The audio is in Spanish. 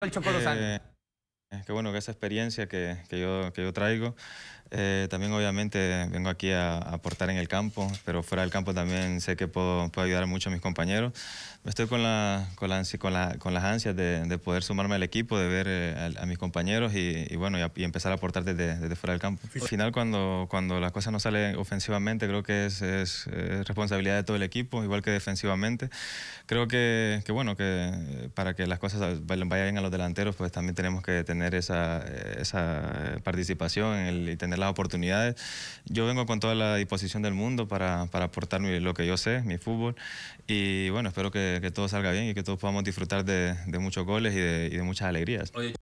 el chocolate. eh, es que bueno, que esa experiencia que, que, yo, que yo, traigo, eh, también obviamente vengo aquí a, aportar en el campo, pero fuera del campo también sé que puedo, puedo ayudar mucho a mis compañeros. Estoy con, la, con, con, las ansias de, de, poder sumarme al equipo, de ver eh, a, mis compañeros y, y bueno, y, empezar a aportar desde, desde, fuera del campo. Al final, cuando, cuando las cosas no salen ofensivamente, creo que es, es, responsabilidad de todo el equipo, igual que defensivamente. Creo que, que, bueno, que eh, para que las cosas vayan bien a los delanteros, pues también tenemos que tener tener esa, esa participación y tener las oportunidades. Yo vengo con toda la disposición del mundo para, para aportar lo que yo sé, mi fútbol, y bueno, espero que, todo salga bien y que todos podamos disfrutar de, muchos goles y de, muchas alegrías.